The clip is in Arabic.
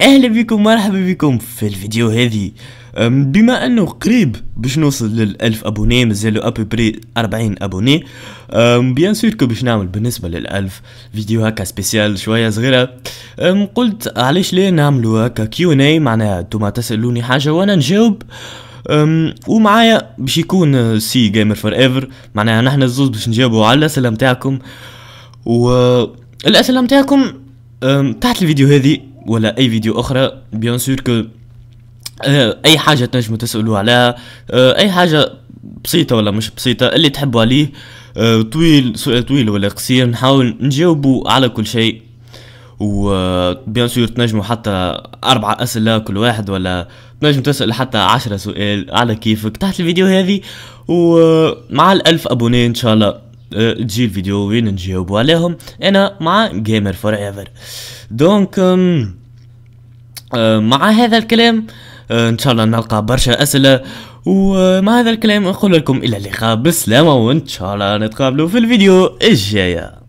اهلا بكم مرحبا بكم في الفيديو هذه بما انه قريب باش نوصل للألف ابوني مازالوا ابري 40 ابوني بيان سور كو باش نعمل بالنسبه للألف فيديو هكا سبيسيال شويه صغيره قلت علاش ليه نعملوا هكا كيو ان اي معناها انتم تسالوني حاجه وانا نجاوب ومعايا باش يكون سي جيمر فور ايفر معناها نحن الزوز باش نجاوبوا على الاسئله نتاعكم و الاسئله نتاعكم تحت الفيديو هذه ولا اي فيديو اخرى بيان سور كو اي حاجه تنجموا تسالوا عليها آه، اي حاجه بسيطه ولا مش بسيطه اللي تحبوا عليه آه، طويل سؤال طويل ولا قصير نحاول نجاوبوا على كل شيء و بيان آه، سور تنجموا حتى أربعة أسئلة كل واحد ولا تنجم تسأل حتى عشرة سؤال على كيفك تحت الفيديو هذه ومع الألف أبوني إن شاء الله تجي الفيديو وين نجاوبوا عليهم أنا مع جيمر فور ايفر دونك آه، مع هذا الكلام آه، ان شاء الله نلقى برشا اسئله ومع هذا الكلام نقول لكم الى اللقاء بالسلامه وان شاء الله نتقابلوا في الفيديو الجايه